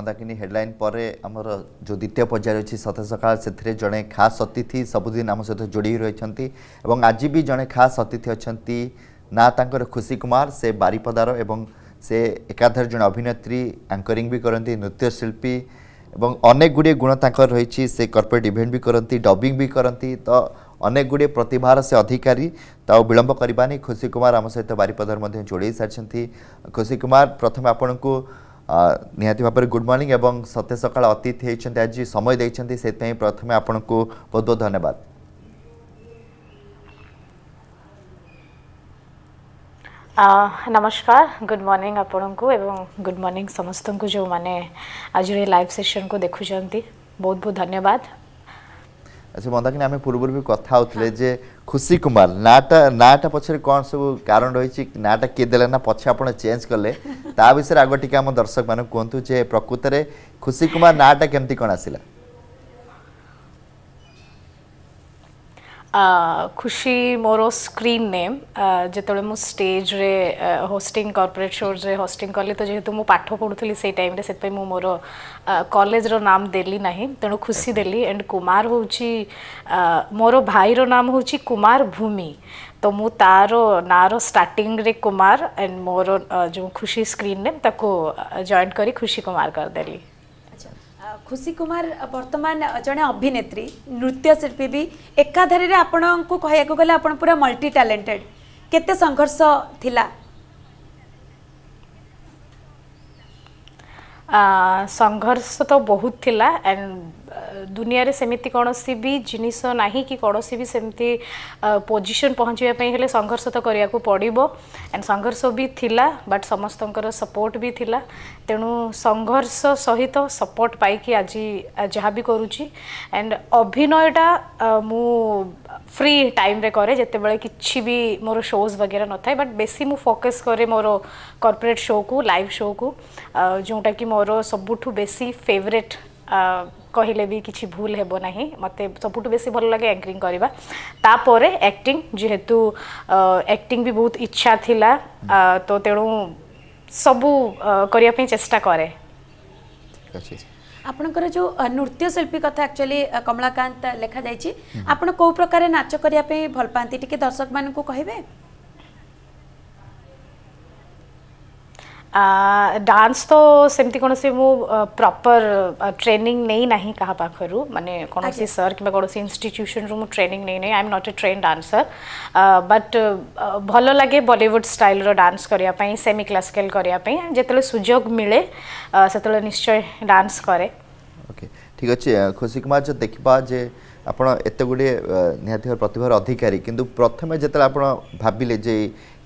Mandakini headline ପରେ ଆମର ଯେଉଁ ଦ୍ୱିତୀୟ ପର୍ଯ୍ୟାୟ ରହିଛି ସତେ ସକାଳ ସେଥିରେ ଜଣେ ଖାସ୍ ଅତିଥି ସବୁଦିନ ଆମ ସହିତ ଯୋଡ଼ି ରହିଛନ୍ତି ଏବଂ ଆଜି ବି ଜଣେ ଖାସ୍ ଅତିଥି ଅଛନ୍ତି ନା ତାଙ୍କର ଖୁସି କୁମାର ସେ ବାରିପଦାର ଏବଂ ସେ ଏକାଧାରେ ଜଣେ ଅଭିନେତ୍ରୀ ଆଙ୍କରିଂ ବି କରନ୍ତି ନୃତ୍ୟଶିଳ୍ପୀ ଏବଂ ଅନେକ ଗୁଡ଼ିଏ ଗୁଣ ତାଙ୍କର ରହିଛି ସେ କର୍ପୋରେଟ୍ ଇଭେଣ୍ଟ ବି କରନ୍ତି ଡବିଂ ବି କରନ୍ତି ତ ଅନେକ ଗୁଡ଼ିଏ ପ୍ରତିଭାର ସେ ଅଧିକାରୀ ତ ଆଉ ବିଳମ୍ବ କରିବାନି ଖୁସି କୁମାର ଆମ ସହିତ ବାରିପଦାର ମଧ୍ୟ ଯୋଡ଼େଇ ସାରିଛନ୍ତି ଖୁସି କୁମାର ପ୍ରଥମେ ଆପଣଙ୍କୁ ନିହାତି ଭାବରେ ଗୁଡ୍ ମର୍ଣ୍ଣିଂ ଏବଂ ସତ୍ୟ ସକାଳ ଅତୀତ ହେଇଛନ୍ତି ଆଜି ସମୟ ଦେଇଛନ୍ତି ସେଥିପାଇଁ ପ୍ରଥମେ ଆପଣଙ୍କୁ ବହୁତ ବହୁତ ଧନ୍ୟବାଦ নমস্কার গুড মর্নিং আপনার এবং গুড মর্নিং সমস্ত যে মানে আজর এই লাইভ সেসন কু দেখুম বহুত বহুত ধন্যবাদ আচ্ছা মন্দাকিনী আমি পূর্বর বি কথা হলে যে খুশি কুমার নাটা নাটা পছরে কোন সব কারণ রয়েছে নাটা কে দেলে না পছে আপনার চেঞ্জ করলে তা বিষয়ে আগ টিকে আমার দর্শক মানে কুহতু যে প্রকৃতরে খুশি কুমার নাটা কেমতি কোন আসিলা ଖୁସି ମୋର ସ୍କ୍ରିନ୍ ନେମ୍ ଯେତେବେଳେ ମୁଁ ଷ୍ଟେଜ୍ରେ ହୋଷ୍ଟିଂ କର୍ପୋରେଟ୍ ଶୋରେ ହୋଷ୍ଟିଂ କଲି ତ ଯେହେତୁ ମୁଁ ପାଠ ପଢ଼ୁଥିଲି ସେଇ ଟାଇମ୍ରେ ସେଥିପାଇଁ ମୁଁ ମୋର କଲେଜର ନାମ ଦେଲି ନାହିଁ ତେଣୁ ଖୁସି ଦେଲି ଆଣ୍ଡ କୁମାର ହେଉଛି ମୋର ଭାଇର ନାମ ହେଉଛି କୁମାର ଭୂମି ତ ମୁଁ ତା'ର ନାଁର ଷ୍ଟାର୍ଟିଂରେ କୁମାର ଆଣ୍ଡ ମୋର ଯେଉଁ ଖୁସି ସ୍କ୍ରିନ୍ ନେମ୍ ତାକୁ ଜଏଣ୍ଟ କରି ଖୁସି କୁମାର କରିଦେଲି ଖୁସି କୁମାର ବର୍ତ୍ତମାନ ଜଣେ ଅଭିନେତ୍ରୀ ନୃତ୍ୟଶିଳ୍ପୀ ବି ଏକାଧାରରେ ଆପଣଙ୍କୁ କହିବାକୁ ଗଲେ ଆପଣ ପୁରା ମଲ୍ଟି ଟ୍ୟାଲେଣ୍ଟେଡ୍ କେତେ ସଂଘର୍ଷ ଥିଲା ସଂଘର୍ଷ ତ ବହୁତ ଥିଲା ଆଣ୍ଡ ଦୁନିଆରେ ସେମିତି କୌଣସି ବି ଜିନିଷ ନାହିଁ କି କୌଣସି ବି ସେମିତି ପୋଜିସନ୍ ପହଞ୍ଚିବା ପାଇଁ ହେଲେ ସଂଘର୍ଷ ତ କରିବାକୁ ପଡ଼ିବ ଆଣ୍ଡ ସଂଘର୍ଷ ବି ଥିଲା ବଟ୍ ସମସ୍ତଙ୍କର ସପୋର୍ଟ ବି ଥିଲା ତେଣୁ ସଂଘର୍ଷ ସହିତ ସପୋର୍ଟ ପାଇକି ଆଜି ଯାହା ବି କରୁଛି ଆଣ୍ଡ ଅଭିନୟଟା ମୁଁ ଫ୍ରି ଟାଇମ୍ରେ କରେ ଯେତେବେଳେ କିଛି ବି ମୋର ଶୋଜ୍ ବଗେରା ନଥାଏ ବଟ୍ ବେଶୀ ମୁଁ ଫୋକସ୍ କରେ ମୋର କର୍ପୋରେଟ୍ ଶୋକୁ ଲାଇଭ୍ ଶୋକୁ ଯେଉଁଟାକି ମୋର ସବୁଠୁ ବେଶୀ ଫେଭରେଟ୍ କହିଲେ ବି କିଛି ଭୁଲ ହେବ ନାହିଁ ମୋତେ ସବୁଠୁ ବେଶୀ ଭଲ ଲାଗେ ଆଙ୍କରିଂ କରିବା ତାପରେ ଆକ୍ଟିଂ ଯେହେତୁ ଆକ୍ଟିଂ ବି ବହୁତ ଇଚ୍ଛା ଥିଲା ତ ତେଣୁ ସବୁ କରିବା ପାଇଁ ଚେଷ୍ଟା କରେ ଆପଣଙ୍କର ଯେଉଁ ନୃତ୍ୟଶିଳ୍ପୀ କଥା ଆକ୍ଚୁଆଲି କମଳାକାନ୍ତ ଲେଖାଯାଇଛି ଆପଣ କେଉଁ ପ୍ରକାର ନାଚ କରିବା ପାଇଁ ଭଲ ପାଆନ୍ତି ଟିକେ ଦର୍ଶକମାନଙ୍କୁ କହିବେ डांस तो सेमती से मु प्रॉपर ट्रेनिंग नहीं नाही कहा पाखरु माने कोनोसी सर किबा कोनोसी इंस्टीट्यूशन रु ट्रेनिंग नहीं नहीं I am not a train dancer but भलो लगे बॉलीवुड स्टाइल रो डांस करिया पई सेमी क्लासिकल करिया पई जेतले सुजोग मिले सेतले निश्चय डांस करे ओके ठीक अछि खुशी कुमार जो देखबा जे ଆପଣ ଏତେ ଗୁଡ଼ିଏ ନିହାତି ଭାବେ ପ୍ରତିଭାର ଅଧିକାରୀ କିନ୍ତୁ ପ୍ରଥମେ ଯେତେବେଳେ ଆପଣ ଭାବିଲେ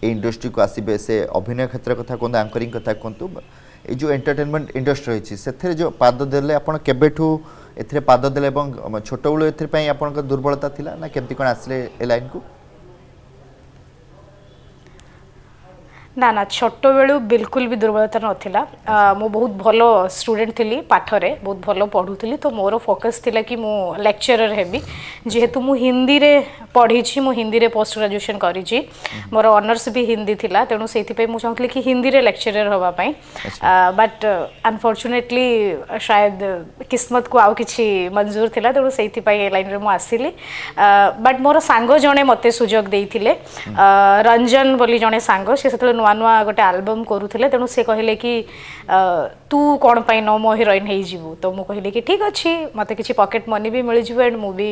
ଏ ଇଣ୍ଡଷ୍ଟ୍ରିକୁ ଆସିବେ ସେ ଅଭିନୟ କ୍ଷେତ୍ର କଥା କୁହନ୍ତୁ ଆଙ୍କରିଂ କଥା କୁହନ୍ତୁ ଏଇ ଯେଉଁ ଏଣ୍ଟରଟେନମେଣ୍ଟ ଇଣ୍ଡଷ୍ଟ୍ରି ରହିଛି ସେଥିରେ ଯେଉଁ ପାଦ ଦେଲେ ଆପଣ କେବେଠୁ ଏଥିରେ ପାଦ ଦେଲେ ଏବଂ ଛୋଟବେଳୁ ଏଥିପାଇଁ ଆପଣଙ୍କ ଦୁର୍ବଳତା ଥିଲା ନା କେମିତି କ'ଣ ଆସିଲେ ଏ ଲାଇନ୍କୁ ନା ନା ଛୋଟବେଳୁ ବିଲକୁଲ ବି ଦୁର୍ବଳତା ନଥିଲା ମୁଁ ବହୁତ ଭଲ ଷ୍ଟୁଡେଣ୍ଟ ଥିଲି ପାଠରେ ବହୁତ ଭଲ ପଢ଼ୁଥିଲି ତ ମୋର ଫୋକସ୍ ଥିଲା କି ମୁଁ ଲେକ୍ଚରର ହେବି ଯେହେତୁ ମୁଁ ହିନ୍ଦୀରେ ପଢ଼ିଛି ମୁଁ ହିନ୍ଦୀରେ ପୋଷ୍ଟ ଗ୍ରାଜୁଏସନ୍ କରିଛି ମୋର ଅନର୍ସ ବି ହିନ୍ଦୀ ଥିଲା ତେଣୁ ସେଇଥିପାଇଁ ମୁଁ ଚାହୁଁଥିଲି କି ହିନ୍ଦୀରେ ଲେକ୍ଚରର ହେବା ପାଇଁ ବଟ୍ ଅନଫର୍ଚୁନେଟଲି शायद କିସ୍ମତକୁ ଆଉ କିଛି ମଞ୍ଜୁର ଥିଲା ତେଣୁ ସେଇଥିପାଇଁ ଏ ଲାଇନ୍ରେ ମୁଁ ଆସିଲି ବଟ୍ ମୋର ସାଙ୍ଗ ଜଣେ ମୋତେ ସୁଯୋଗ ଦେଇଥିଲେ ରଞ୍ଜନ ବୋଲି ଜଣେ ସାଙ୍ଗ ସେ ସେତେବେଳେ ନୂଆ ନୂଆ ଗୋଟେ ଆଲବମ୍ କରୁଥିଲେ ତେଣୁ ସେ କହିଲେ କି ତୁ କ'ଣ ପାଇଁ ନ ମୋ ହିରୋଇନ୍ ହେଇଯିବୁ ତ ମୁଁ କହିଲି କି ଠିକ୍ ଅଛି ମୋତେ କିଛି ପକେଟ୍ ମନି ବି ମିଳିଯିବ ଆଣ୍ଡ ମୁଁ ବି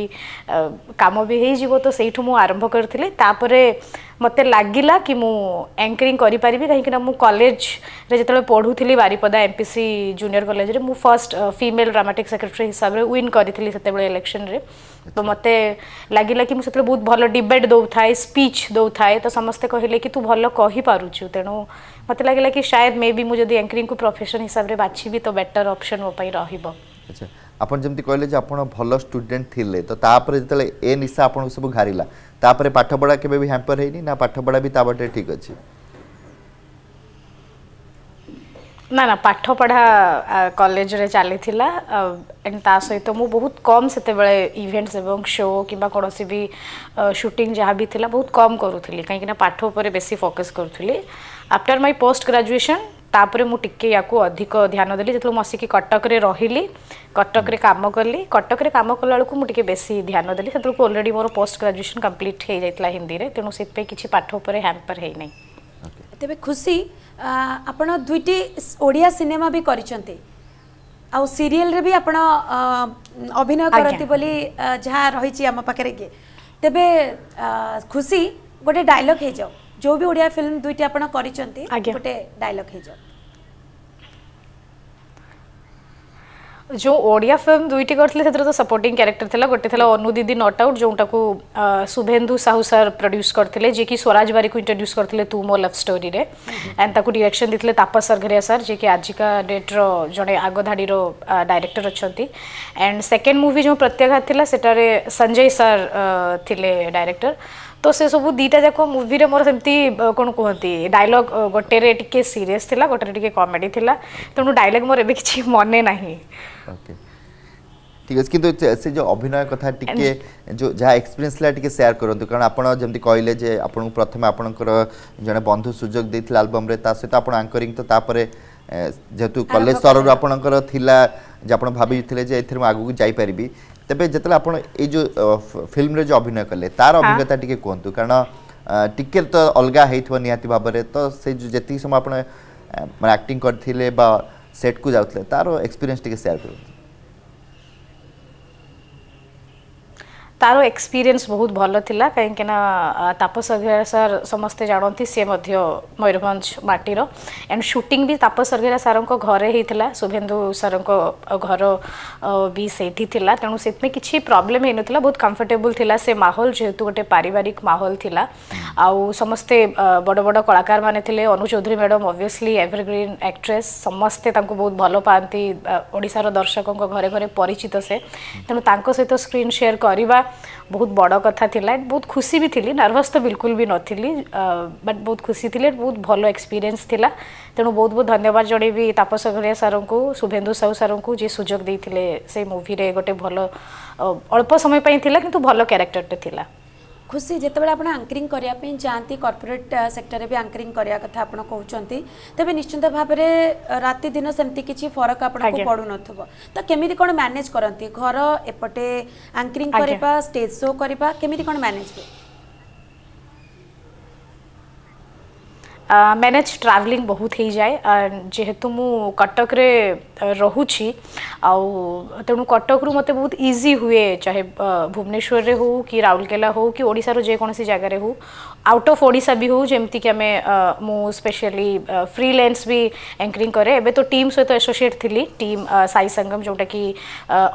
କାମ ବି ହେଇଯିବ ତ ସେଇଠୁ ମୁଁ ଆରମ୍ଭ କରିଥିଲି ତାପରେ ମୋତେ ଲାଗିଲା କି ମୁଁ ଆଙ୍କରିଂ କରିପାରିବି କାହିଁକିନା ମୁଁ କଲେଜରେ ଯେତେବେଳେ ପଢ଼ୁଥିଲି Baripada M P C junior କଲେଜରେ ମୁଁ ଫାର୍ଷ୍ଟ ଫିମେଲ୍ ଡ୍ରାମାଟିକ୍ ସେକ୍ରେଟେରୀ ହିସାବରେ ୱିନ୍ କରିଥିଲି ସେତେବେଳେ ଇଲେକ୍ସନ୍ରେ ତ ମୋତେ ଲାଗିଲା କି ମୁଁ ସେତେବେଳେ ବହୁତ ଭଲ ଡିବେଟ୍ ଦେଉଥାଏ ସ୍ପିଚ୍ ଦେଉଥାଏ ତ ସମସ୍ତେ କହିଲେ କି ତୁ ଭଲ କହିପାରୁଛୁ ତେଣୁ ମୋତେ ଲାଗିଲା କି ସାୟଦ ମେ ବି ମୁଁ ଯଦି ଆଙ୍କରିଂକୁ ପ୍ରଫେସନ୍ ହିସାବରେ ବାଛିବି ତ ବେଟର୍ ଅପସନ୍ ମୋ ପାଇଁ ରହିବ ଆଚ୍ଛା ଆପଣ ଯେମିତି କହିଲେ ଯେ ଆପଣ ଭଲ ଷ୍ଟୁଡେଣ୍ଟ ଥିଲେ ତ ତାପରେ ଯେତେବେଳେ ଏ ନିଶା ଆପଣଙ୍କୁ ସବୁ ଘାରିଲା ତାପରେ ପାଠପଢ଼ା କେବେ ବି ହ୍ୟାମ୍ପର ହେଇନି ନା ପାଠପଢ଼ା ବି ତା ବାଟରେ ଠିକ୍ ଅଛି ନା ନା ପାଠପଢ଼ା କଲେଜରେ ଚାଲିଥିଲା ଏଣ୍ଡ ତା ସହିତ ମୁଁ ବହୁତ କମ୍ ସେତେବେଳେ ଇଭେଣ୍ଟସ୍ ଏବଂ ଶୋ କିମ୍ବା କୌଣସି ବି ସୁଟିଂ ଯାହା ବି ଥିଲା ବହୁତ କମ୍ କରୁଥିଲି କାହିଁକିନା ପାଠ ଉପରେ ବେଶୀ ଫୋକସ୍ କରୁଥିଲି ଆଫ୍ଟର ମାଇ ପୋଷ୍ଟ ଗ୍ରାଜୁଏସନ୍ ତାପରେ ମୁଁ ଟିକେ ୟାକୁ ଅଧିକ ଧ୍ୟାନ ଦେଲି ଯେତେବେଳେ ମୁଁ ଆସିକି କଟକରେ ରହିଲି କଟକରେ କାମ କଲି କଟକରେ କାମ କଲାବେଳକୁ ମୁଁ ଟିକେ ବେଶୀ ଧ୍ୟାନ ଦେଲି ସେତେବେଳକୁ ଅଲରେଡ଼ି ମୋର ପୋଷ୍ଟ ଗ୍ରାଜୁଏସନ୍ କମ୍ପ୍ଲିଟ୍ ହେଇଯାଇଥିଲା ହିନ୍ଦୀରେ ତେଣୁ ସେଥିପାଇଁ କିଛି ପାଠ ଉପରେ ହ୍ୟାମ୍ପର୍ ହେଇନାହିଁ ତେବେ ଖୁସି ଆପଣ ଦୁଇଟି ଓଡ଼ିଆ ସିନେମା ବି କରିଛନ୍ତି ଆଉ ସିରିଏଲ୍ରେ ବି ଆପଣ ଅଭିନୟ କରନ୍ତି ବୋଲି ଯାହା ରହିଛି ଆମ ପାଖରେ କିଏ ତେବେ ଖୁସି ଗୋଟେ ଡାଇଲଗ୍ ହେଇଯାଉ जो भी ओडिया फिल्म दुईटी आपण करिसेंती गोटे डायलॉग हे जाऊ जो ओडिया फिल्म दुईटी करथिले सेतरे तो सपोर्टिंग कैरेक्टर थिला गोटे थिला अनु दीदी नॉट आउट जोटा को शुभेन्दु साहू सर प्रोड्यूस करथिले जे कि स्वराज बारी को इंट्रोड्यूस करथिले तू मो लव स्टोरी रे एंड ताको डायरेक्शन दिथिले तापस सरघरिया सर जे कि आजिका डेट रो जने आगधाड़ी रो डायरेक्टर अछंती एंड सेकंड मूवी जो प्रत्याघात थिला सेटारे संजय सर थिले डायरेक्टर ତ ସେସବୁ ଦୁଇଟା ଯାକ ମୁଭିରେ ମୋର ସେମିତି କ'ଣ କୁହନ୍ତି ଡାଇଲଗ୍ ଗୋଟେରେ ଟିକେ ସିରିୟସ୍ ଥିଲା ଗୋଟେରେ ଟିକେ କମେଡ଼ି ଥିଲା ତେଣୁ ଡାଇଲଗ୍ ମୋର ଏବେ କିଛି ମନେ ନାହିଁ ଓକେ ঠিক আছে কিন্তু সে যে অভিনয় কথা টিকে যে যা এক্সপিরিয়েন্স লা টিকে শেয়ার করন্তু কারণ আপন যেমতি কইলে যে আপন প্রথমে আপনকৰ জনে বন্ধু সুযোগ দেইছিল অ্যালবম রে তা সহিত আপন আঙ্করিং তো তারপরে যেহেতু কলেজ স্তরରୁ ଆପଣଙ୍କର ଥିଲା ଯେ ଆପଣ ଭାବିଥିଲେ ଯେ ଏଥିରେ ମୁଁ ଆଗକୁ ଯାଇପାରିବି ତେବେ ଯେତେବେଳେ ଆପଣ ଏଇ ଯେଉଁ ଫିଲ୍ମରେ ଯେଉଁ ଅଭିନୟ କଲେ ତାର ଅଭିଜ୍ଞତା ଟିକେ କୁହନ୍ତୁ କାରଣ ଟିକେ ତ ଅଲଗା ହେଇଥିବ ନିହାତି ଭାବରେ ତ ସେ ଯେତିକି ସମୟ ଆପଣ ମାନେ ଆକ୍ଟିଂ କରିଥିଲେ ବା ସେଟ୍କୁ ଯାଉଥିଲେ ତାର ଏକ୍ସପିରିଏନ୍ସ ଟିକେ ସେୟାର କରନ୍ତୁ ତାର ଏକ୍ସପିରିଏନ୍ସ ବହୁତ ଭଲ ଥିଲା କାହିଁକିନା ତାପସ ଅଗ୍ରୱାଲ ସାର୍ ସମସ୍ତେ ଜାଣନ୍ତି ସିଏ ମଧ୍ୟ ମୟୂରଭଞ୍ଜ ମାଟିର ଆଣ୍ଡ ସୁଟିଂ ବି ତାପସ ଅଗ୍ରୱାଲ ସାର୍ଙ୍କ ଘରେ ହେଇଥିଲା ଶୁଭେନ୍ଦୁ ସାର୍ଙ୍କ ଘର ବି ସେଇଠି ଥିଲା ତେଣୁ ସେଥିପାଇଁ କିଛି ପ୍ରୋବ୍ଲେମ୍ ହେଇନଥିଲା ବହୁତ କମ୍ଫର୍ଟେବୁଲ୍ ଥିଲା ସେ ମାହୋଲ ଯେହେତୁ ଗୋଟେ ପାରିବାରିକ ମାହୋଲ ଥିଲା ଆଉ ସମସ୍ତେ ବଡ଼ ବଡ଼ କଳାକାରମାନେ ଥିଲେ Anu Choudhury madam obviously evergreen actress ସମସ୍ତେ ତାଙ୍କୁ ବହୁତ ଭଲ ପାଆନ୍ତି ଓଡ଼ିଶାର ଦର୍ଶକଙ୍କ ଘରେ ଘରେ ପରିଚିତ ସେ ତେଣୁ ତାଙ୍କ ସହିତ ସ୍କ୍ରିନ୍ ସେୟାର କରିବା ବହୁତ ବଡ଼ କଥା ଥିଲା ବହୁତ ଖୁସି ବି ଥିଲି ନର୍ଭସ୍ ତ ବିଲକୁଲ ବି ନଥିଲି ବଟ୍ ବହୁତ ଖୁସି ଥିଲି ବହୁତ ଭଲ ଏକ୍ସପିରିଏନ୍ସ ଥିଲା ତେଣୁ ବହୁତ ବହୁତ ଧନ୍ୟବାଦ ଜଣେଇବି ତାପସ ଘରିଆ ସାର୍ଙ୍କୁ ଶୁଭେନ୍ଦୁ ସାହୁ ସାର୍ଙ୍କୁ ଯିଏ ସୁଯୋଗ ଦେଇଥିଲେ ସେଇ ମୁଭିରେ ଗୋଟେ ଭଲ ଅଳ୍ପ ସମୟ ପାଇଁ ଥିଲା କିନ୍ତୁ ଭଲ କ୍ୟାରେକ୍ଟରଟେ ଥିଲା खुशी जितेबाला आप आंकरिंग करने जाती कर्पोरेट सेक्टर भी आंकरिंग करने कथा आप कहते तेज निश्चिंत भाव में राति दिन सेमती किसी फरक आप पड़ू न तो केमी कौन मैनेज करती घर एपटे आंकरिंग करने स्टेज शो करने केमी कौन मैनेज हुए ম্যানেজ ট্রাভেলিং বহুত হয়ে যেহেতু মু কটকরে রহুছি আউ তেণু কটকরু মতো বহুত ইজি হুয়ে চাহে ভুবনেশ্বরের হো কি রাউরকেলা হো কি ওড়শার যেকোনসি জায়গায় হো আউট অফ ওড়শা বি হো যেমতি কি আমি মু স্পেশালি ফ্রিল্যান্স বি এঙ্করিং করে এবে তো টিম সহ এসোসিয়েট থিলি টিম সাই সঙ্গম যেটা কি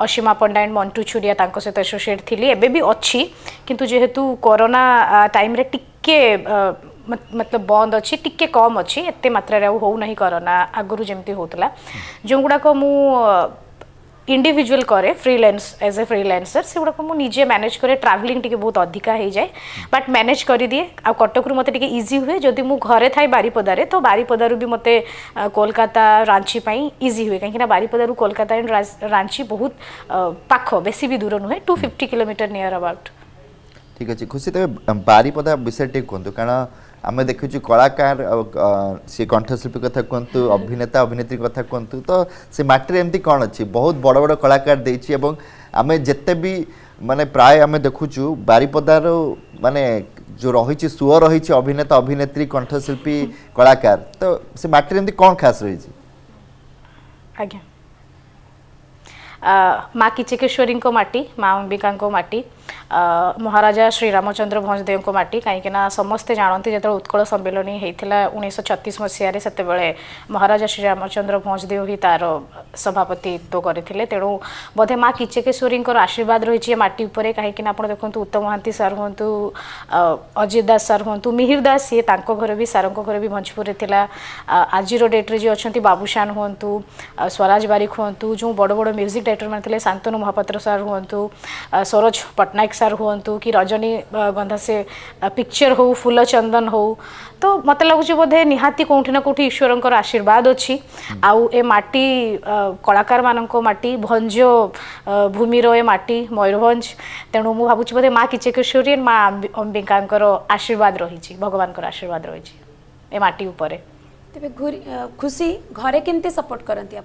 অসীমা পণ্ডা এন্ড মন্টু ছুরিয়া তাঙ্ক সহ এসোসিয়েট থিলি এবে বি অছি কিন্তু যেহেতু করোনা টাইমরে টিকে मतलब बंद अच्छी टी कम अच्छी एत मात्र होना आगुरी जमी होता जो गुड़ाक मु इंडिविजुअल करे फ्रीलांस एज ए फ्रीलांसर से गुड़ाक मुझे निजे मैनेज करे ट्रावेलिंग टे बहुत अधिका हो जाए बट मैनेज कर दिए आ कटक मत इजी हुए जदि मु घरे थाए बारीपदार तो बारीपदार भी मत कोलकाता रांची इजी हुए कहीं बारीपदार कोलकाता एंड रांची बहुत पाख बेस भी दूर नुहे two fifty kilometre near about ठीक अच्छे खुशी तेज बारिपदा विषय टे कहतु कारण ଆମେ ଦେଖୁଛୁ କଳାକାର ସେ କଣ୍ଠଶିଳ୍ପୀ କଥା କୁହନ୍ତୁ ଅଭିନେତା ଅଭିନେତ୍ରୀ କଥା କୁହନ୍ତୁ ତ ସେ ମାଟିରେ ଏମିତି କ'ଣ ଅଛି ବହୁତ ବଡ଼ ବଡ଼ କଳାକାର ଦେଇଛି ଏବଂ ଆମେ ଯେତେ ବି ମାନେ ପ୍ରାୟ ଆମେ ଦେଖୁଛୁ ବାରିପଦାର ମାନେ ଯେଉଁ ରହିଛି ସୁଅ ରହିଛି ଅଭିନେତା ଅଭିନେତ୍ରୀ କଣ୍ଠଶିଳ୍ପୀ କଳାକାର ତ ସେ ମାଟିରେ ଏମିତି କ'ଣ ଖାସ୍ ରହିଛି ଆଜ୍ଞା ମା କିଚକେଶ୍ୱରୀଙ୍କ ମାଟି ମା ଅମ୍ବିକାଙ୍କ ମାଟି ମହାରାଜା ଶ୍ରୀ ରାମଚନ୍ଦ୍ର ଭଞ୍ଜଦେବଙ୍କ ମାଟି କାହିଁକିନା ସମସ୍ତେ ଜାଣନ୍ତି ଯେତେବେଳେ ଉତ୍କଳ ସମ୍ମିଳନୀ ହେଇଥିଲା ଉଣେଇଶହ ଛତିଶ ମସିହାରେ ସେତେବେଳେ ମହାରାଜା ଶ୍ରୀ ରାମଚନ୍ଦ୍ର ଭଞ୍ଜଦେବ ହିଁ ତାର ସଭାପତିତ୍ୱ କରିଥିଲେ ତେଣୁ ବୋଧେ ମା କିଚକେଶ୍ୱରୀଙ୍କର ଆଶୀର୍ବାଦ ରହିଛି ଏ ମାଟି ଉପରେ କାହିଁକିନା ଆପଣ ଦେଖନ୍ତୁ ଉତ୍ତମ ମହାନ୍ତି ସାର୍ ହୁଅନ୍ତୁ ଅଜିତ ଦାସ ସାର୍ ହୁଅନ୍ତୁ ମିହିର ଦାସ ସିଏ ତାଙ୍କ ଘର ବି ସାର୍ଙ୍କ ଘର ବି ଭଞ୍ଜପୁରରେ ଥିଲା ଆଜିର ଡେଟ୍ରେ ଯିଏ ଅଛନ୍ତି ବାବୁଶାନ ହୁଅନ୍ତୁ ସ୍ୱରାଜ ବାରିକ ହୁଅନ୍ତୁ ଯେଉଁ ବଡ଼ ବଡ଼ ମ୍ୟୁଜିକ୍ ଡାଇରେକ୍ଟରମାନେ ଥିଲେ ଶାନ୍ତନୁ ମହାପାତ୍ର ସାର୍ ହୁଅନ୍ତୁ ସରୋଜ ପଟ୍ଟନାୟକ सार हूँ कि रजनी रजनीगंधा से पिक्चर हो फूल चंदन हो तो मत लगुच बोधे निहाती कौटी ना कौटी ईश्वर आशीर्वाद अच्छी हम्म। आउ ए माटी कलाकार मान भंज भूमि ए माटी मयूरभ तेणु मुझे भावुँ बोधे माँ किचकेश्वरी माँ अंबिका आशीर्वाद रही भगवान आशीर्वाद रही ए माटी तेज खुशी घरे सपोर्ट करती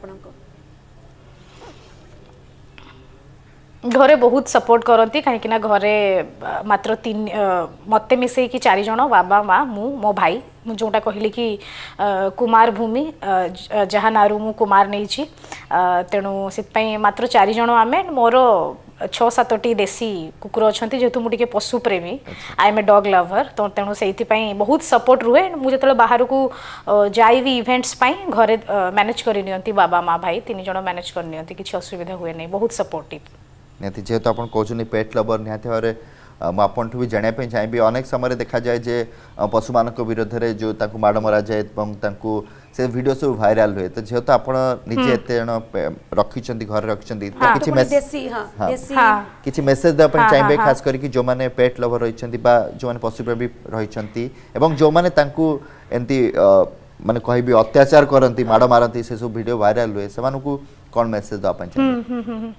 घरे बहुत सपोर्ट करती कहीं घर मात्र तीन मत मिस चारज बाबा माँ मु मो भाई जोटा कहली कि कुमार भूमि जहाँ नारू मु कुमार नहींच्छी तेणु से मात्र चारज आम मोर छः सतटी देशी कुकुर अच्छा जेहतु मुझे पशु प्रेमी I M A dug lover तो तेणु से बहुत सपोर्ट रुहे मुझे जो बाहर को जाए भी इभेन्ट्स घरे मैनेज करनी बाबा माँ भाई तीन जन मैनेज करनी किसी असुविधा हुए नहीं बहुत सपोर्टिव ନିହାତି ଯେହେତୁ ଆପଣ କହୁଛନ୍ତି ପେଟ୍ ଲବର୍ ନିହାତି ଭାବରେ ମୁଁ ଆପଣଠୁ ବି ଜାଣିବା ପାଇଁ ଚାହିଁବି ଅନେକ ସମୟରେ ଦେଖାଯାଏ ଯେ ପଶୁମାନଙ୍କ ବିରୋଧରେ ଯେଉଁ ତାଙ୍କୁ ମାଡ଼ ମରାଯାଏ ଏବଂ ତାଙ୍କୁ ସେ ଭିଡ଼ିଓ ସବୁ ଭାଇରାଲ ହୁଏ ତ ଯେହେତୁ ଆପଣ ନିଜେ ଏତେ ଜଣ ରଖିଛନ୍ତି ଘରେ ରଖିଛନ୍ତି ତ କିଛି କିଛି ମେସେଜ ଦେବା ପାଇଁ ଚାହିଁବେ ଖାସ କରିକି ଯେଉଁମାନେ ପେଟ୍ ଲଭର ରହିଛନ୍ତି ବା ଯେଉଁମାନେ ପଶୁପ୍ରେମୀ ରହିଛନ୍ତି ଏବଂ ଯେଉଁମାନେ ତାଙ୍କୁ ଏମିତି ମାନେ କହିବି ଅତ୍ୟାଚାର କରନ୍ତି ମାଡ଼ ମାରନ୍ତି ସେସବୁ ଭିଡ଼ିଓ ଭାଇରାଲ ହୁଏ ସେମାନଙ୍କୁ କ'ଣ ମେସେଜ ଦେବା ପାଇଁ ଚାହିଁବେ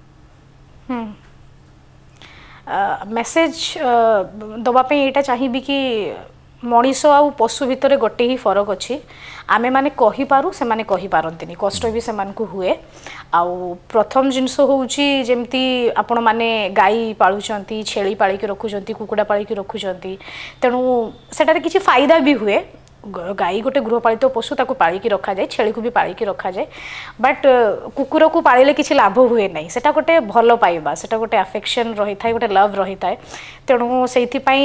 ମେସେଜ ଦେବା ପାଇଁ ଏଇଟା ଚାହିଁବି କି ମଣିଷ ଆଉ ପଶୁ ଭିତରେ ଗୋଟେ ହିଁ ଫରକ ଅଛି ଆମେମାନେ କହିପାରୁ ସେମାନେ କହିପାରନ୍ତିନି କଷ୍ଟ ବି ସେମାନଙ୍କୁ ହୁଏ ଆଉ ପ୍ରଥମ ଜିନିଷ ହେଉଛି ଯେମିତି ଆପଣମାନେ ଗାଈ ପାଳୁଛନ୍ତି ଛେଳି ପାଳିକି ରଖୁଛନ୍ତି କୁକୁଡ଼ା ପାଳିକି ରଖୁଛନ୍ତି ତେଣୁ ସେଠାରେ କିଛି ଫାଇଦା ବି ହୁଏ ଗାଈ ଗୋଟେ ଗୃହପାଳିତ ପଶୁ ତାକୁ ପାଳିକି ରଖାଯାଏ ଛେଳିକୁ ବି ପାଳିକି ରଖାଯାଏ ବଟ୍ କୁକୁରକୁ ପାଳିଲେ କିଛି ଲାଭ ହୁଏ ନାହିଁ ସେଟା ଗୋଟେ ଭଲ ପାଇବା ସେଟା ଗୋଟେ ଆଫେକ୍ସନ୍ ରହିଥାଏ ଗୋଟେ ଲଭ୍ ରହିଥାଏ ତେଣୁ ସେଇଥିପାଇଁ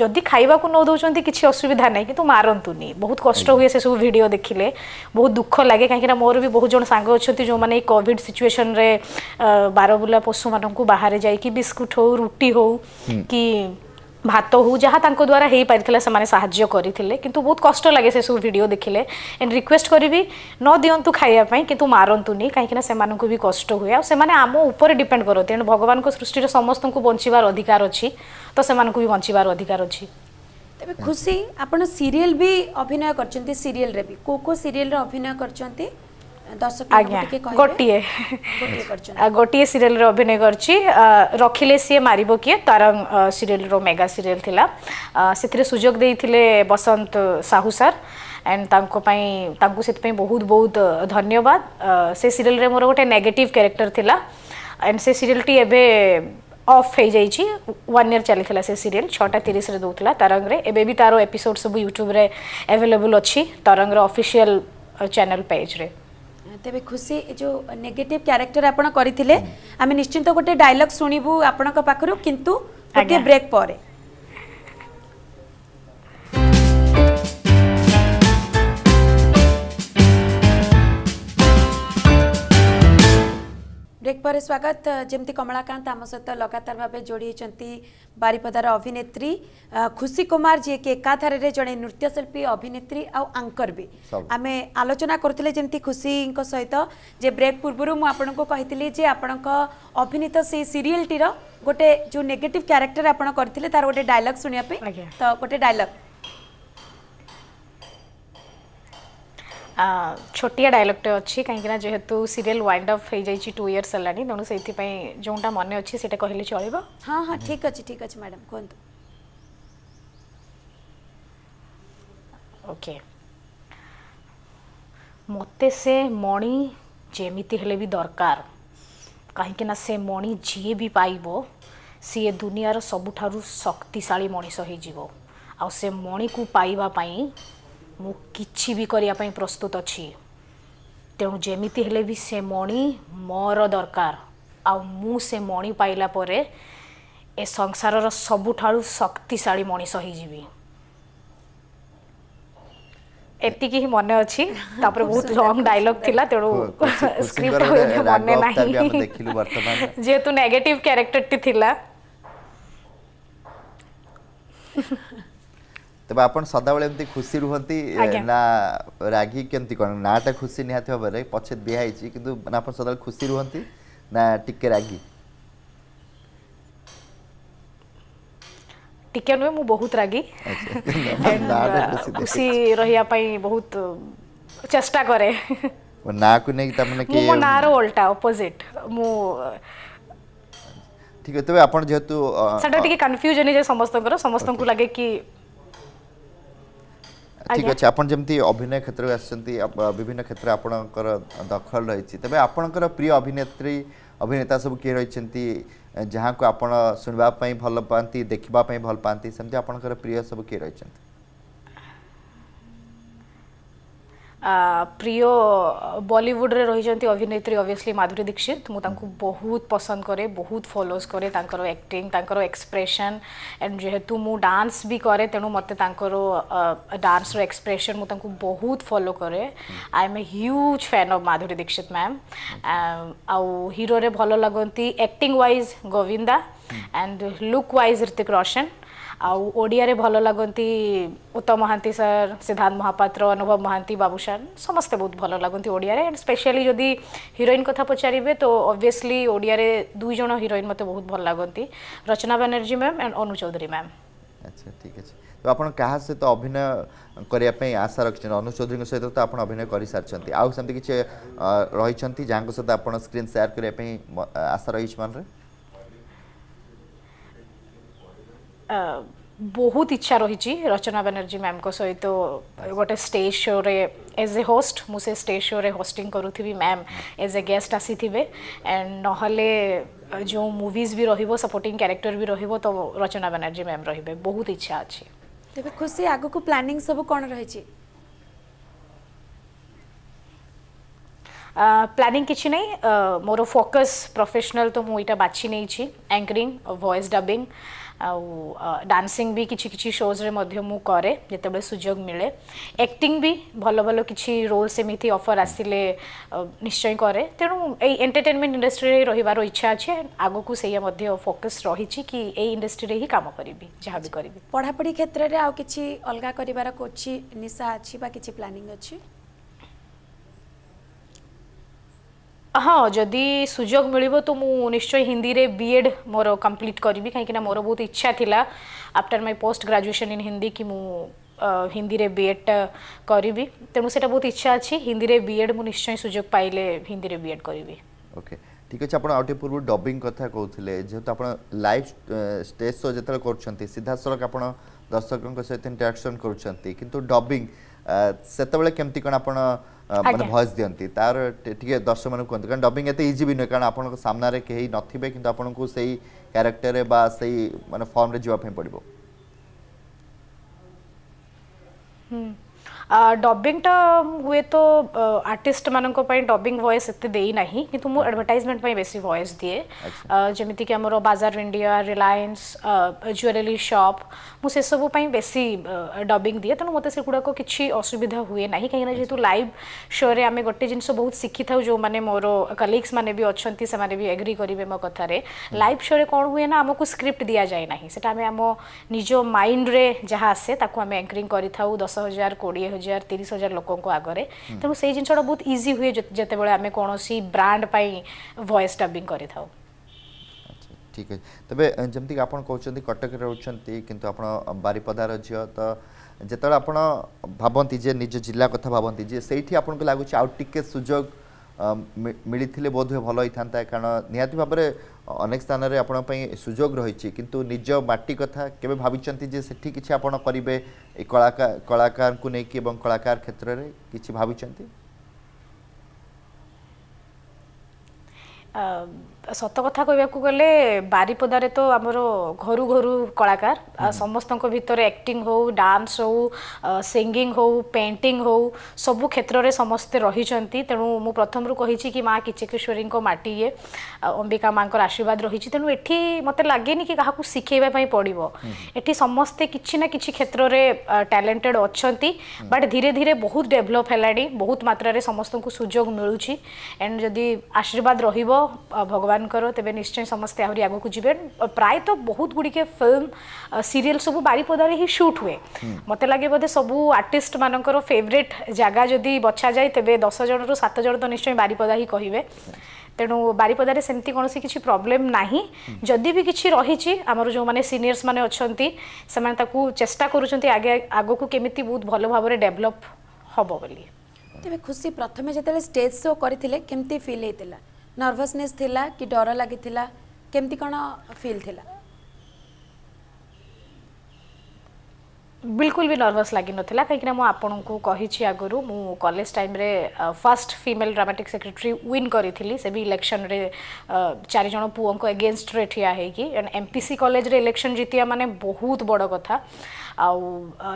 ଯଦି ଖାଇବାକୁ ନ ଦେଉଛନ୍ତି କିଛି ଅସୁବିଧା ନାହିଁ କିନ୍ତୁ ମାରନ୍ତୁନି ବହୁତ କଷ୍ଟ ହୁଏ ସେସବୁ ଭିଡ଼ିଓ ଦେଖିଲେ ବହୁତ ଦୁଃଖ ଲାଗେ କାହିଁକିନା ମୋର ବି ବହୁତ ଜଣ ସାଙ୍ଗ ଅଛନ୍ତି ଯେଉଁମାନେ ଏଇ କୋଭିଡ଼ ସିଚୁଏସନ୍ରେ ବାରବୁଲା ପଶୁମାନଙ୍କୁ ବାହାରେ ଯାଇକି ବିସ୍କୁଟ୍ ହଉ ରୁଟି ହଉ କି ଭାତ ହେଉ ଯାହା ତାଙ୍କ ଦ୍ୱାରା ହେଇପାରିଥିଲା ସେମାନେ ସାହାଯ୍ୟ କରିଥିଲେ କିନ୍ତୁ ବହୁତ କଷ୍ଟ ଲାଗେ ସେସବୁ ଭିଡ଼ିଓ ଦେଖିଲେ ଏଣ୍ଡ ରିକ୍ୱେଷ୍ଟ କରିବି ନ ଦିଅନ୍ତୁ ଖାଇବା ପାଇଁ କିନ୍ତୁ ମାରନ୍ତୁନି କାହିଁକିନା ସେମାନଙ୍କୁ ବି କଷ୍ଟ ହୁଏ ଆଉ ସେମାନେ ଆମ ଉପରେ ଡିପେଣ୍ଡ କରନ୍ତି ଏଣୁ ଭଗବାନଙ୍କ ସୃଷ୍ଟିରେ ସମସ୍ତଙ୍କୁ ବଞ୍ଚିବାର ଅଧିକାର ଅଛି ତ ସେମାନଙ୍କୁ ବି ବଞ୍ଚିବାର ଅଧିକାର ଅଛି ତେବେ ଖୁସି ଆପଣ ସିରିଏଲ୍ ବି ଅଭିନୟ କରିଛନ୍ତି ସିରିଏଲ୍ରେ ବି କେଉଁ କେଉଁ ସିରିଏଲ୍ରେ ଅଭିନୟ କରିଛନ୍ତି ଗୋଟିଏ ଗୋଟିଏ ସିରିଏଲରେ ଅଭିନୟ କରିଛି ରଖିଲେ ସିଏ ମାରିବ କିଏ ତାରଙ୍ଗ ସିରିଏଲର ମେଗା ସିରିଏଲ ଥିଲା ସେଥିରେ ସୁଯୋଗ ଦେଇଥିଲେ ବସନ୍ତ ସାହୁ ସାର୍ ଆଣ୍ଡ ତାଙ୍କ ପାଇଁ ତାଙ୍କୁ ସେଥିପାଇଁ ବହୁତ ବହୁତ ଧନ୍ୟବାଦ ସେ ସିରିଏଲରେ ମୋର ଗୋଟେ ନେଗେଟିଭ୍ କ୍ୟାରେକ୍ଟର ଥିଲା ଆଣ୍ଡ ସେ ସିରିଏଲଟି ଏବେ ଅଫ୍ ହେଇଯାଇଛି ୱାନ୍ ଇୟର୍ ଚାଲିଥିଲା ସେ ସିରିଏଲ୍ ଛଅଟା ତିରିଶରେ ଦେଉଥିଲା ତରଙ୍ଗରେ ଏବେ ବି ତା'ର ଏପିସୋଡ଼ ସବୁ ୟୁଟ୍ୟୁବରେ ଆଭେଲେବୁଲ୍ ଅଛି ତରଙ୍ଗର ଅଫିସିଆଲ୍ ଚ୍ୟାନେଲ୍ ପେଜ୍ରେ ତେବେ ଖୁସି ଏ ଯେଉଁ ନେଗେଟିଭ୍ କ୍ୟାରେକ୍ଟର ଆପଣ କରିଥିଲେ ଆମେ ନିଶ୍ଚିନ୍ତ ଗୋଟେ ଡାଇଲଗ୍ ଶୁଣିବୁ ଆପଣଙ୍କ ପାଖରୁ କିନ୍ତୁ ଗୋଟିଏ ବ୍ରେକ୍ ପରେ ବ୍ରେକ୍ ପରେ ସ୍ୱାଗତ ଯେମିତି କମଳାକାନ୍ତ ଆମ ସହିତ ଲଗାତାର ଭାବେ ଯୋଡ଼ି ହୋଇଛନ୍ତି ବାରିପଦାର ଅଭିନେତ୍ରୀ ଖୁସି କୁମାର ଯିଏକି ଏକାଧାରରେ ଜଣେ ନୃତ୍ୟଶିଳ୍ପୀ ଅଭିନେତ୍ରୀ ଆଉ ଆଙ୍କର ବି ଆମେ ଆଲୋଚନା କରୁଥିଲେ ଯେମିତି ଖୁସିଙ୍କ ସହିତ ଯେ ବ୍ରେକ୍ ପୂର୍ବରୁ ମୁଁ ଆପଣଙ୍କୁ କହିଥିଲି ଯେ ଆପଣଙ୍କ ଅଭିନୀତ ସେଇ ସିରିଏଲ୍ଟିର ଗୋଟେ ଯେଉଁ ନେଗେଟିଭ୍ କ୍ୟାରେକ୍ଟର ଆପଣ କରିଥିଲେ ତାର ଗୋଟେ ଡାଇଲଗ୍ ଶୁଣିବା ପାଇଁ ତ ଗୋଟେ ଡାଇଲଗ୍ ଛୋଟିଆ ଡାଇଲଗ୍ଟେ ଅଛି କାହିଁକିନା ଯେହେତୁ ସିରିଏଲ୍ ୱାଇଣ୍ଡ ଅଫ୍ ହେଇଯାଇଛି ଟୁ ଇୟର୍ସ ହେଲାଣି ତେଣୁ ସେଇଥିପାଇଁ ଯେଉଁଟା ମନେ ଅଛି ସେଇଟା କହିଲେ ଚଳିବ ହଁ ହଁ ଠିକ୍ ଅଛି ଠିକ୍ ଅଛି ମ୍ୟାଡ଼ାମ୍ କୁହନ୍ତୁ ଓକେ ମୋତେ ସେ ମଣି ଯେମିତି ହେଲେ ବି ଦରକାର କାହିଁକିନା ସେ ମଣି ଯିଏ ବି ପାଇବ ସିଏ ଦୁନିଆର ସବୁଠାରୁ ଶକ୍ତିଶାଳୀ ମଣିଷ ହେଇଯିବ ଆଉ ସେ ମଣିକୁ ପାଇବା ପାଇଁ ମୁଁ କିଛି ବି କରିବା ପାଇଁ ପ୍ରସ୍ତୁତ ଅଛି ତେଣୁ ଯେମିତି ହେଲେ ବି ସେ ମଣି ମୋର ଦରକାର ଆଉ ମୁଁ ସେ ମଣି ପାଇଲା ପରେ ଏ ସଂସାରର ସବୁଠାରୁ ଶକ୍ତିଶାଳୀ ମଣିଷ ହେଇଯିବି ଏତିକି ହିଁ ମନେ ଅଛି ତାପରେ ବହୁତ ଲଙ୍ଗ ଡାଇଲଗ ଥିଲା ତେଣୁ ସ୍କ୍ରିପ୍ଟ ମନେ ନାହିଁ ଯେହେତୁ ନେଗେଟିଭ କ୍ୟାରେକ୍ଟରଟି ଥିଲା ତେବେ ଆପଣ ସଦାବେଳେ ଏମିତି ଖୁସି ରୁହନ୍ତି ନା ରାଗି କେମିତି କ'ଣ ନାଁଟା ଖୁସି ନିହାତି ଭାବରେ ପଛେ ଦିଆହେଇଛି କିନ୍ତୁ ମାନେ ଆପଣ ସଦାବେଳେ ଖୁସି ରୁହନ୍ତି ନା ଟିକେ ରାଗି ଟିକେ ନୁହେଁ ମୁଁ ବହୁତ ରାଗି ଖୁସି ରହିବା ପାଇଁ ବହୁତ ଚେଷ୍ଟା କରେ ନାଁକୁ ନେଇକି ତାମାନେ କି ମୋ ନାଁର ଓଲଟା ଅପୋଜିଟ୍ ମୁଁ ଠିକ ତେବେ ଆପଣ ଯେହେତୁ ସେଟା ଟିକେ କନଫ୍ୟୁଜନ ହେଇଯାଏ ସମସ୍ତଙ୍କର ସମସ୍ତଙ୍କୁ ଲାଗେ କି ঠিক আছে আপনার যেমন অভিনয় ক্ষেত্রে আসছেন বিভিন্ন ক্ষেত্রে আপনার দখল রয়েছে তবে আপনার প্রিয় অভিনেত্রী অভিনেতা সব কি রয়েছেন যাহা আপনার শুণবা ভাল পাঁচ দেখা ভাল পাঁচ সেমতি আপনার প্রিয় সব কি রয়েছেন প্রিয় বলিউডরে রয়েছেন অভিনেত্রী অভিয়াসলি মাধুরী দীক্ষিত মু তাঁকু বহুত পছন্দ করে বহুত ফলোজ করে তাঁর একটিং তাঁর এক্সপ্রেসন এন্ড যেহেতু মু ডান্স বি করে তেমন মতো তাঁর ডান্সর এক্সপ্রেসন মু তাঁকু বহুত ফলো করে I am a huge fan of Madhuri Dixit ma'am আউ হিরোরে ভালো লাগନ୍ତି acting wise Govinda and look wise Hrithik Roshan ଆଉ ଓଡ଼ିଆରେ ଭଲ ଲାଗନ୍ତି ଉତ୍ତମ ମହାନ୍ତି ସାର୍ ସିଦ୍ଧାନ୍ତ ମହାପାତ୍ର ଅନୁଭବ ମହାନ୍ତି ବାବୁ ସାର୍ ସମସ୍ତେ ବହୁତ ଭଲ ଲାଗନ୍ତି ଓଡ଼ିଆରେ ଆଣ୍ଡ ସ୍ପେଶିଆଲି ଯଦି ହିରୋଇନ୍ କଥା ପଚାରିବେ ତ ଅବଭିୟସ୍ଲି ଓଡ଼ିଆରେ ଦୁଇ ଜଣ ହିରୋଇନ୍ ମୋତେ ବହୁତ ଭଲ ଲାଗନ୍ତି Rachana Banerjee ma'am and Anu Choudhury ma'am ଆଚ୍ଛା ଠିକ୍ ଅଛି ତ ଆପଣ କାହା ସହିତ ଅଭିନୟ କରିବା ପାଇଁ ଆଶା ରଖିଛନ୍ତି ଅନୁ ଚୌଧୁରୀଙ୍କ ସହିତ ତ ଆପଣ ଅଭିନୟ କରିସାରିଛନ୍ତି ଆଉ ସେମିତି କିଛି ରହିଛନ୍ତି ଯାହାଙ୍କ ସହିତ ଆପଣ ସ୍କ୍ରିନ୍ ସେୟାର କରିବା ପାଇଁ ଆଶା ରହିଛି ମନରେ ବହୁତ ଇଚ୍ଛା ରହିଛି ରଚନା ବାନାର୍ଜୀ ମ୍ୟାମ୍ଙ୍କ ସହିତ ଗୋଟେ ଷ୍ଟେଜ୍ ଶୋରେ ଏଜ୍ ଏ ହୋଷ୍ଟ ମୁଁ ସେ ଷ୍ଟେଜ୍ ଶୋରେ ହୋଷ୍ଟିଂ କରୁଥିବି ମ୍ୟାମ୍ ଏଜ୍ ଏ ଗେଷ୍ଟ ଆସିଥିବେ ଆଣ୍ଡ ନହେଲେ ଯେଉଁ ମୁଭିଜ୍ ବି ରହିବ ସପୋର୍ଟିଂ କ୍ୟାରେକ୍ଟର ବି ରହିବ ତ ରଚନା ବାନାର୍ଜୀ ମ୍ୟାମ୍ ରହିବେ ବହୁତ ଇଚ୍ଛା ଅଛି ତେବେ ଖୁସି ଆଗକୁ ପ୍ଲାନିଂ ସବୁ କ'ଣ ରହିଛି ପ୍ଲାନିଂ କିଛି ନାହିଁ ମୋର ଫୋକସ୍ ପ୍ରଫେସନାଲ୍ ତ ମୁଁ ଏଇଟା ବାଛି ନେଇଛି ଆଙ୍କରିଂ ଭଏସ୍ ଡବିଂ ଆଉ ଡ୍ୟାନ୍ସିଂ ବି କିଛି କିଛି ଶୋଜ୍ରେ ମଧ୍ୟ ମୁଁ କରେ ଯେତେବେଳେ ସୁଯୋଗ ମିଳେ ଆକ୍ଟିଂ ବି ଭଲ ଭଲ କିଛି ରୋଲ୍ ସେମିତି ଅଫର୍ ଆସିଲେ ନିଶ୍ଚୟ କରେ ତେଣୁ ଏଇ ଏଣ୍ଟରଟେନମେଣ୍ଟ ଇଣ୍ଡଷ୍ଟ୍ରିରେ ରହିବାର ଇଚ୍ଛା ଅଛି ଆଗକୁ ସେଇଆ ମଧ୍ୟ ଫୋକସ୍ ରହିଛି କି ଏଇ ଇଣ୍ଡଷ୍ଟ୍ରିରେ ହିଁ କାମ କରିବି ଯାହା ବି କରିବି ପଢ଼ାପଢ଼ି କ୍ଷେତ୍ରରେ ଆଉ କିଛି ଅଲଗା କରିବାର କୋଚି ନିଶା ଅଛି ବା କିଛି ପ୍ଲାନିଂ ଅଛି ହଁ ଯଦି ସୁଯୋଗ ମିଳିବ ତ ମୁଁ ନିଶ୍ଚୟ ହିନ୍ଦୀରେ ବି ଏଡ଼୍ ମୋର କମ୍ପ୍ଲିଟ୍ କରିବି କାହିଁକିନା ମୋର ବହୁତ ଇଚ୍ଛା ଥିଲା after my post graduation in Hindi କି ମୁଁ ହିନ୍ଦୀରେ ବି ଏଡ଼୍ଟା କରିବି ତେଣୁ ସେଇଟା ବହୁତ ଇଚ୍ଛା ଅଛି ହିନ୍ଦୀରେ ବି ଏଡ଼୍ ମୁଁ ନିଶ୍ଚୟ ସୁଯୋଗ ପାଇଲେ ହିନ୍ଦୀରେ ବି ଏଡ଼୍ କରିବି ଓକେ ଠିକ୍ ଅଛି ଆପଣ ଆଉ ଟିକେ ପୂର୍ବରୁ ଡବିଂ କଥା କହୁଥିଲେ ଯେହେତୁ ଆପଣ ଲାଇଭ୍ ଷ୍ଟେଜ୍ ଶୋ ଯେତେବେଳେ କରୁଛନ୍ତି ସିଧାସଳଖ ଆପଣ ଦର୍ଶକଙ୍କ ସହିତ ଇଣ୍ଟରାକ୍ସନ୍ କରୁଛନ୍ତି କିନ୍ତୁ ଡବିଂ ସେତେବେଳେ କେମିତି କ'ଣ ଆପଣ ମାନେ ଭଏସ୍ ଦିଅନ୍ତି ତାର ଟିକେ ଦର୍ଶକମାନଙ୍କୁ କୁହନ୍ତୁ କାରଣ ଡବିଂ ଏତେ ଇଜି ବି ନୁହେଁ କାରଣ ଆପଣଙ୍କ ସାମ୍ନାରେ କେହି ନଥିବେ କିନ୍ତୁ ଆପଣଙ୍କୁ ସେଇ କ୍ୟାରେକ୍ଟରରେ ବା ସେଇ ମାନେ ଫର୍ମରେ ଯିବା ପାଇଁ ପଡ଼ିବ ହୁଁ डबिंग हुए तो आर्टिस्ट मान डबिंग वयस एत देना कि एडभर्टाइजमेंट बेस वयस दिए जमीक आम बाजार इंडिया रिलायंस जुएलरी सप मुझे सबूत बेस डबिंग दिए तेणु तो मतलब से गुड़ाक असुविधा हुए ना कहीं जेहतु लाइव शो में आम गोटे जिन बहुत शिखी था जो मैंने मोर कलिग्स मैंने भी अच्छा से भी एग्री करेंगे मो कथ लाइव शो में कौन हुए ना आमको स्क्रिप्ट दि जाए ना से आम निज माइंड में जहाँ आसे आम एंकरी दस हजार कोड़े हजार হাজার তিরিশ হাজার লোক আগে তেমন সেই জিনিসটা বহুত ইজি হুয়ে যেতবে আমি কোণী ব্রাণ্ড পাই ভয়েস ডাবিং করে থাও ঠিক আছে তবে যেমি আপনার কৌন কটকরে রয়েছেন কিন্তু আপনার বারিপদার ঝিও তো যেত আপনার ভাবতে যে নিজ জেলা কথা ভাবতে যে সেইটি আপনার লাগুছে আউ টিকে সুযোগ ମିଳିଥିଲେ ବୋଧହୁଏ ଭଲ ହେଇଥାନ୍ତା କାରଣ ନିହାତି ଭାବରେ ଅନେକ ସ୍ଥାନରେ ଆପଣଙ୍କ ପାଇଁ ସୁଯୋଗ ରହିଛି କିନ୍ତୁ ନିଜ ମାଟି କଥା କେବେ ଭାବିଛନ୍ତି ଯେ ସେଠି କିଛି ଆପଣ କରିବେ ଏ କଳାକାର କଳାକାରଙ୍କୁ ନେଇକି ଏବଂ କଳାକାର କ୍ଷେତ୍ରରେ କିଛି ଭାବିଛନ୍ତି ସତ କଥା କହିବାକୁ ଗଲେ ବାରିପଦାରେ ତ ଆମର ଘରୁ ଘରୁ କଳାକାର ସମସ୍ତଙ୍କ ଭିତରେ ଆକ୍ଟିଂ ହଉ ଡାନ୍ସ ହଉ ସିଙ୍ଗିଂ ହଉ ପେଣ୍ଟିଂ ହଉ ସବୁ କ୍ଷେତ୍ରରେ ସମସ୍ତେ ରହିଛନ୍ତି ତେଣୁ ମୁଁ ପ୍ରଥମରୁ କହିଛି କି ମା କିଚକେଶ୍ୱରୀଙ୍କ ମାଟି ଇଏ ଅମ୍ବିକା ମାଙ୍କର ଆଶୀର୍ବାଦ ରହିଛି ତେଣୁ ଏଠି ମୋତେ ଲାଗେନି କି କାହାକୁ ଶିଖେଇବା ପାଇଁ ପଡ଼ିବ ଏଠି ସମସ୍ତେ କିଛି ନା କିଛି କ୍ଷେତ୍ରରେ ଟ୍ୟାଲେଣ୍ଟେଡ଼ ଅଛନ୍ତି ବଟ୍ ଧୀରେ ଧୀରେ ବହୁତ ଡେଭଲପ୍ ହେଲାଣି ବହୁତ ମାତ୍ରାରେ ସମସ୍ତଙ୍କୁ ସୁଯୋଗ ମିଳୁଛି ଆଣ୍ଡ ଯଦି ଆଶୀର୍ବାଦ ରହିବ ଭଗବାନ ভগবানর তেমনি নিশ্চয় সমস্তে আহরি আগুক যাবে প্রায়ত বহুত গুড়িকে ফিল্ম সিরিয়াল সবু বারিপদারে হি শুট হুয়ে মতো লাগে বোধে সবু আর্টিস্ট মানকর ফেভরেট জায়গা যদি বছা যায় তেবে দশ জনরু সাত জন তো নিশ্চয় বারিপদা হি কহবে তেণু বারিপদারে সেমতি কোণী কিছু প্রোবলেম না যদি বি কিছু রয়েছে আমার যে সিনিয়র্স মানে অনেক সে চেষ্টা করছেন আগে আগুক কেমিতি বহুত ভালো ভাবে ডেভেলপ হব বলে তবে খুশি প্রথমে যেতে স্টেজ শো করে কেমতি ফিল হয়েছিল नर्भसने कि डर लगी केमती कौन फील थिला बिल्कुल भी नर्भस लगन ना कहीं आपण को कही आगर मु कॉलेज टाइम रे first female dramatic secretary win करी से भी इलेक्शन रे चारज पुओं एगेन्स्ट ठिया एंड पी सी रे इलेक्शन जीतिया माने बहुत बड़ कथा ଆଉ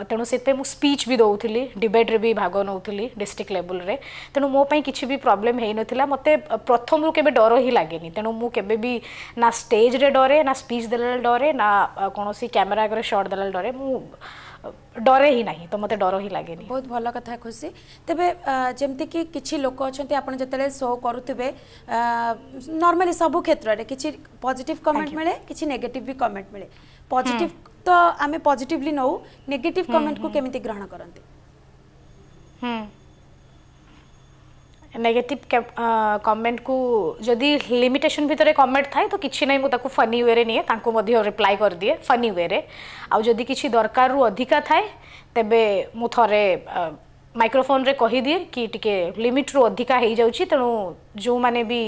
ତେଣୁ ସେଥିପାଇଁ ମୁଁ ସ୍ପିଚ୍ ବି ଦେଉଥିଲି ଡିବେଟ୍ରେ ବି ଭାଗ ନେଉଥିଲି ଡିଷ୍ଟ୍ରିକ୍ଟ ଲେବୁଲ୍ରେ ତେଣୁ ମୋ ପାଇଁ କିଛି ବି ପ୍ରୋବ୍ଲେମ୍ ହେଇନଥିଲା ମୋତେ ପ୍ରଥମରୁ କେବେ ଡର ହିଁ ଲାଗେନି ତେଣୁ ମୁଁ କେବେ ବି ନା ଷ୍ଟେଜ୍ରେ ଡରେ ନା ସ୍ପିଚ୍ ଦେଲାବେଳେ ଡରେ ନା କୌଣସି କ୍ୟାମେରା ଆଗରେ ସଟ୍ ଦେଲାବେଳେ ଡରେ ମୁଁ ଡରେ ହିଁ ନାହିଁ ତ ମୋତେ ଡର ହିଁ ଲାଗେନି ବହୁତ ଭଲ କଥା ଖୁସି ତେବେ ଯେମିତିକି କିଛି ଲୋକ ଅଛନ୍ତି ଆପଣ ଯେତେବେଳେ ଶୋ କରୁଥିବେ ନର୍ମାଲି ସବୁ କ୍ଷେତ୍ରରେ କିଛି ପଜିଟିଭ୍ କମେଣ୍ଟ ମିଳେ କିଛି ନେଗେଟିଭ୍ ବି କମେଣ୍ଟ ମିଳେ ପଜିଟିଭ୍ তো আমি পজিটিভলি নাও নেগেটিভ কমেন্ট কো কেমিতি গ্রহণ করন্তি হুম নেগেটিভ কমেন্ট কো যদি লিমিটেশন ভিতর কমেন্ট ঠাই তো কিছি নাই ম তাকু ফানি ওয়ে রে নিয়ে তাকু মধি রিপ্লাই কর দিয়ে ফানি ওয়ে রে আউ যদি কিছি দরকারু অধিকা ঠাই তেবে মু থরে মাইক্রোফোন রে কহি দিয়ে কি টিকে লিমিট রু অধিকা হেই যাওচি তেনু জো মানে বি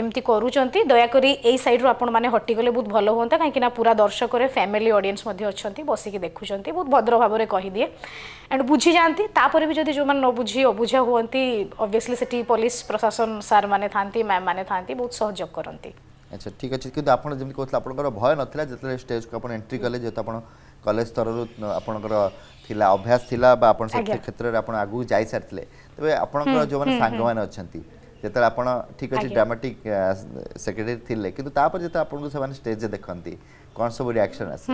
এমতি করুচার দয়াকরি এই সাইড্রু আপনার হটিগলে বহু ভালো হুম কিনা পুরা দর্শকরে ফ্যামিলি অডিয়েন্স অনেক বসিকি দেখুম বহু ভদ্র ভাবে কহিদিয়ে এন্ড বুঝি যাতে তাপরে বি যদি যে নবুঝি অবুঝা হুম অবভিয়াসলি সেটি পুলিশ প্রশাসন স্যার মানে থাকে ম্যাম মানে থাকে বহু সহযোগ করতে আচ্ছা ঠিক আছে কিন্তু আপনার যেমন কହୁଥିଲେ আপনার ভয় নথিলা যেত স্টেজ কো আপনার এন্ট্রি কলে যেহেতু আপনার কলেজ স্তররু আপনার ଥିଲା ଅଭ୍ୟାସ ଥିଲା ବା ক্ষেত্রে আপনার କ୍ଷେତ୍ରରେ যাই ଆଗକୁ তবে আপনার যে সাং মানে অনেক ଯେତେବେଳେ ଆପଣ ଠିକ୍ ଅଛି ଡ୍ରାମାଟିକ୍ ସେକ୍ରେଟାରୀ ଥିଲେ କିନ୍ତୁ ତାପରେ ଯେତେବେଳେ ଆପଣଙ୍କୁ ସେମାନେ ଷ୍ଟେଜ୍ରେ ଦେଖନ୍ତି କ'ଣ ସବୁ ରିଆକ୍ସନ୍ ଆସେ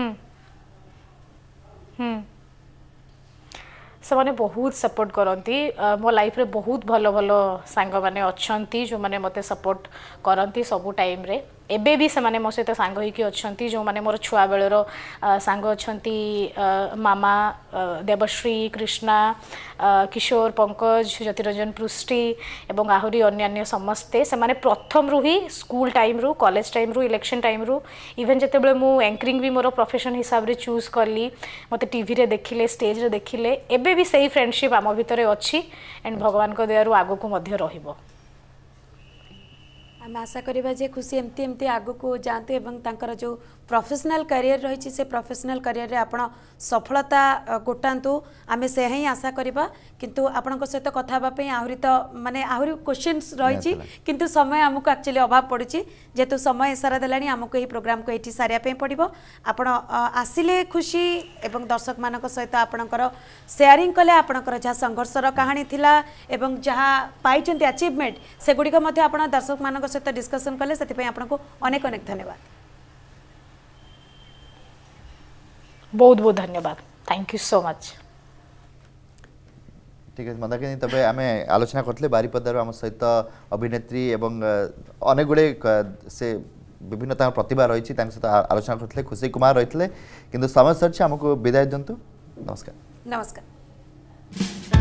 ସେମାନେ ବହୁତ ସପୋର୍ଟ କରନ୍ତି ମୋ ଲାଇଫ୍ରେ ବହୁତ ଭଲ ଭଲ ସାଙ୍ଗମାନେ ଅଛନ୍ତି ଯେଉଁମାନେ ମୋତେ ସପୋର୍ଟ କରନ୍ତି ସବୁ ଟାଇମ୍ରେ ଏବେ ବି ସେମାନେ ମୋ ସହିତ ସାଙ୍ଗ ହେଇକି ଅଛନ୍ତି ଯେଉଁମାନେ ମୋର ଛୁଆବେଳର ସାଙ୍ଗ ଅଛନ୍ତି ମାମା ଦେବଶ୍ରୀ କ୍ରିଷ୍ଣା କିଶୋର ପଙ୍କଜ ଜ୍ୟୋତିରଞ୍ଜନ ପୃଷ୍ଟି ଏବଂ ଆହୁରି ଅନ୍ୟାନ୍ୟ ସମସ୍ତେ ସେମାନେ ପ୍ରଥମରୁ ହିଁ ସ୍କୁଲ ଟାଇମ୍ରୁ କଲେଜ ଟାଇମ୍ରୁ ଇଲେକ୍ସନ୍ ଟାଇମ୍ରୁ ଇଭେନ୍ ଯେତେବେଳେ ମୁଁ ଆଙ୍କରିଂ ବି ମୋର ପ୍ରଫେସନ୍ ହିସାବରେ ଚୁଜ୍ କଲି ମୋତେ ଟିଭିରେ ଦେଖିଲେ ଷ୍ଟେଜ୍ରେ ଦେଖିଲେ ଏବେ ବି ସେଇ ଫ୍ରେଣ୍ଡସିପ୍ ଆମ ଭିତରେ ଅଛି ଆଣ୍ଡ ଭଗବାନଙ୍କ ଦୟାରୁ ଆଗକୁ ମଧ୍ୟ ରହିବ आम आशा करवा जे खुशी एमती एमती आगु को जातु एवं तांकर जो प्रोफेशनल करियर रही प्रफेसनाल प्रोफेशनल आप सफलता गोटातु आम से ही आशा करवा କିନ୍ତୁ ଆପଣଙ୍କ ସହିତ କଥା ହେବା ପାଇଁ ଆହୁରି ତ ମାନେ ଆହୁରି କୋଶ୍ଚିନ୍ସ ରହିଛି କିନ୍ତୁ ସମୟ ଆମକୁ ଆକ୍ଚୁଆଲି ଅଭାବ ପଡ଼ୁଛି ଯେହେତୁ ସମୟ ଇସାରା ଦେଲାଣି ଆମକୁ ଏହି ପ୍ରୋଗ୍ରାମକୁ ଏଠି ସାରିବା ପାଇଁ ପଡ଼ିବ ଆପଣ ଆସିଲେ ଖୁସି ଏବଂ ଦର୍ଶକମାନଙ୍କ ସହିତ ଆପଣଙ୍କର ସେୟାରିଂ କଲେ ଆପଣଙ୍କର ଯାହା ସଂଘର୍ଷର କାହାଣୀ ଥିଲା ଏବଂ ଯାହା ପାଇଛନ୍ତି ଆଚିଭମେଣ୍ଟ ସେଗୁଡ଼ିକ ମଧ୍ୟ ଆପଣ ଦର୍ଶକମାନଙ୍କ ସହିତ ଡିସ୍କସନ୍ କଲେ ସେଥିପାଇଁ ଆପଣଙ୍କୁ ଅନେକ ଅନେକ ଧନ୍ୟବାଦ ବହୁତ ବହୁତ ଧନ୍ୟବାଦ ଥ୍ୟାଙ୍କ ୟୁ ସୋ ମଚ୍ ঠিক আছে মন্দাকিনী তবে আমি আলোচনা করলে বারিপদার আমার সহিত অভিনেত্রী এবং অনেকগুড়ে সে বিভিন্ন তাঁর প্রতিভা রয়েছে তাঁর সহ আলোচনা করলে খুশি কুমার রয়েছে কিন্তু সময় সরছে আমাকে বিদায় দিন্তু নমস্কার নমস্কার